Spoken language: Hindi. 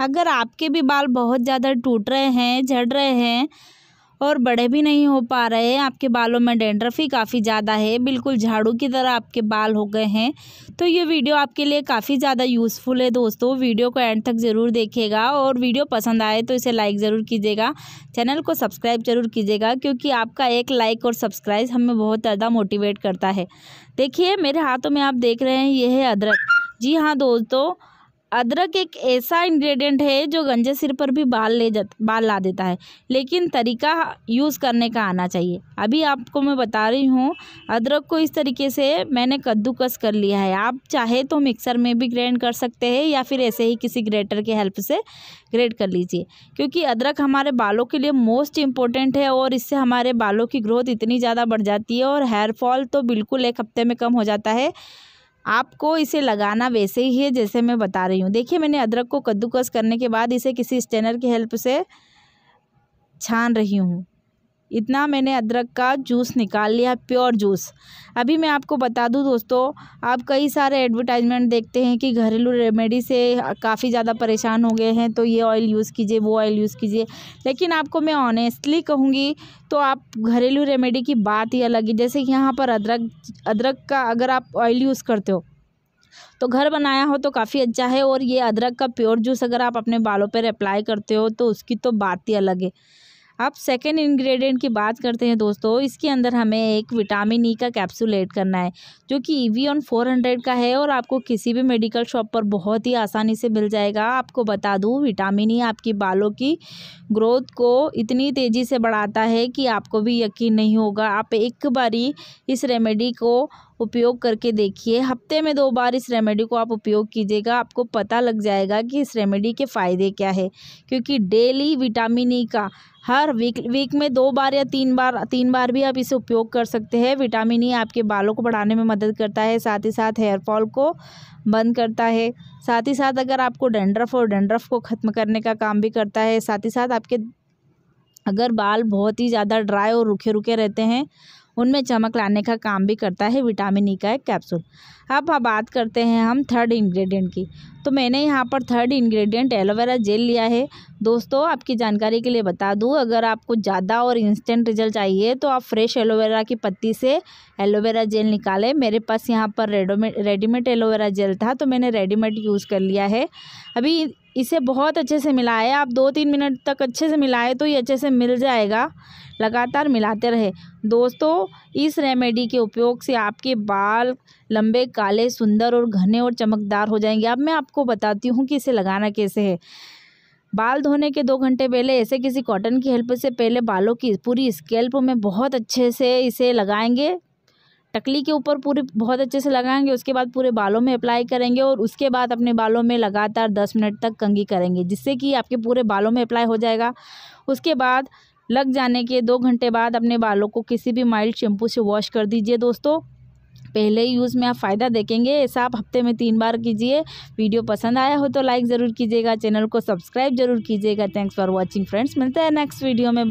अगर आपके भी बाल बहुत ज़्यादा टूट रहे हैं झड़ रहे हैं और बड़े भी नहीं हो पा रहे आपके बालों में डेंड्रफ ही काफ़ी ज़्यादा है बिल्कुल झाड़ू की तरह आपके बाल हो गए हैं तो ये वीडियो आपके लिए काफ़ी ज़्यादा यूज़फुल है दोस्तों वीडियो को एंड तक ज़रूर देखिएगा और वीडियो पसंद आए तो इसे लाइक ज़रूर कीजिएगा चैनल को सब्सक्राइब ज़रूर कीजिएगा क्योंकि आपका एक लाइक और सब्सक्राइब हमें बहुत ज़्यादा मोटिवेट करता है देखिए मेरे हाथों में आप देख रहे हैं ये है अदरक जी हाँ दोस्तों अदरक एक ऐसा इंग्रेडिएंट है जो गंजे सिर पर भी बाल ले जा बाल ला देता है लेकिन तरीका यूज़ करने का आना चाहिए अभी आपको मैं बता रही हूँ अदरक को इस तरीके से मैंने कद्दूकस कर लिया है आप चाहे तो मिक्सर में भी ग्रैंड कर सकते हैं या फिर ऐसे ही किसी ग्रेटर के हेल्प से ग्रेट कर लीजिए क्योंकि अदरक हमारे बालों के लिए मोस्ट इम्पोर्टेंट है और इससे हमारे बालों की ग्रोथ इतनी ज़्यादा बढ़ जाती है और हेयरफॉल तो बिल्कुल एक हफ्ते में कम हो जाता है आपको इसे लगाना वैसे ही है जैसे मैं बता रही हूँ देखिए मैंने अदरक को कद्दूकस करने के बाद इसे किसी स्टेनर की हेल्प से छान रही हूँ इतना मैंने अदरक का जूस निकाल लिया प्योर जूस अभी मैं आपको बता दूं दोस्तों आप कई सारे एडवर्टाइजमेंट देखते हैं कि घरेलू रेमेडी से काफ़ी ज़्यादा परेशान हो गए हैं तो ये ऑयल यूज़ कीजिए वो ऑयल यूज़ कीजिए लेकिन आपको मैं ऑनेस्टली कहूँगी तो आप घरेलू रेमेडी की बात ही अलग है जैसे कि यहाँ पर अदरक अदरक का अगर आप ऑयल यूज़ करते हो तो घर बनाया हो तो काफ़ी अच्छा है और ये अदरक का प्योर जूस अगर आप अपने बालों पर अप्लाई करते हो तो उसकी तो बात ही अलग है अब सेकेंड इंग्रेडिएंट की बात करते हैं दोस्तों इसके अंदर हमें एक विटामिन ई e का कैप्सूल ऐड करना है जो कि Evion four hundred का है और आपको किसी भी मेडिकल शॉप पर बहुत ही आसानी से मिल जाएगा आपको बता दूँ विटामिन ई e आपकी बालों की ग्रोथ को इतनी तेज़ी से बढ़ाता है कि आपको भी यकीन नहीं होगा आप एक बारी इस रेमेडी को उपयोग करके देखिए हफ्ते में दो बार इस रेमेडी को आप उपयोग कीजिएगा आपको पता लग जाएगा कि इस रेमेडी के फ़ायदे क्या है क्योंकि डेली विटामिन ई का हर वीक वीक में दो बार या तीन बार तीन बार भी आप इसे उपयोग कर सकते हैं विटामिन ई e आपके बालों को बढ़ाने में मदद करता है साथ ही साथ हेयरफॉल को बंद करता है साथ ही साथ अगर आपको डेंड्रफ और डेंड्रफ को ख़त्म करने का काम भी करता है साथ ही साथ आपके अगर बाल बहुत ही ज़्यादा ड्राई और रुखे रुखे रहते हैं उनमें चमक लाने का काम भी करता है विटामिन ई e का एक कैप्सूल अब अब बात करते हैं हम थर्ड इंग्रेडिएंट की तो मैंने यहाँ पर थर्ड इंग्रेडिएंट एलोवेरा जेल लिया है दोस्तों आपकी जानकारी के लिए बता दूँ अगर आपको ज़्यादा और इंस्टेंट रिजल्ट चाहिए तो आप फ्रेश एलोवेरा की पत्ती से एलोवेरा जेल निकालें मेरे पास यहाँ पर रेडोमेड रेडीमेड एलोवेरा जेल था तो मैंने रेडीमेड यूज़ कर लिया है अभी इसे बहुत अच्छे से मिलाएं आप दो तीन मिनट तक अच्छे से मिलाएं तो ये अच्छे से मिल जाएगा लगातार मिलाते रहे दोस्तों इस रेमेडी के उपयोग से आपके बाल लंबे काले सुंदर और घने और चमकदार हो जाएंगे अब मैं आपको बताती हूँ कि इसे लगाना कैसे है बाल धोने के दो घंटे पहले ऐसे किसी कॉटन की हेल्प से पहले बालों की पूरी स्केल्प में बहुत अच्छे से इसे लगाएंगे टकली के ऊपर पूरी बहुत अच्छे से लगाएंगे उसके बाद पूरे बालों में अप्लाई करेंगे और उसके बाद अपने बालों में लगातार दस मिनट तक कंगी करेंगे जिससे कि आपके पूरे बालों में अप्लाई हो जाएगा उसके बाद लग जाने के दो घंटे बाद अपने बालों को किसी भी माइल्ड शैम्पू से वॉश कर दीजिए दोस्तों पहले ही यूज़ में आप फ़ायदा देखेंगे ऐसा आप हफ्ते में तीन बार कीजिए वीडियो पसंद आया हो तो लाइक ज़रूर कीजिएगा चैनल को सब्सक्राइब जरूर कीजिएगा थैंक्स फॉर वॉचिंग फ्रेंड्स मिलते हैं नेक्स्ट वीडियो में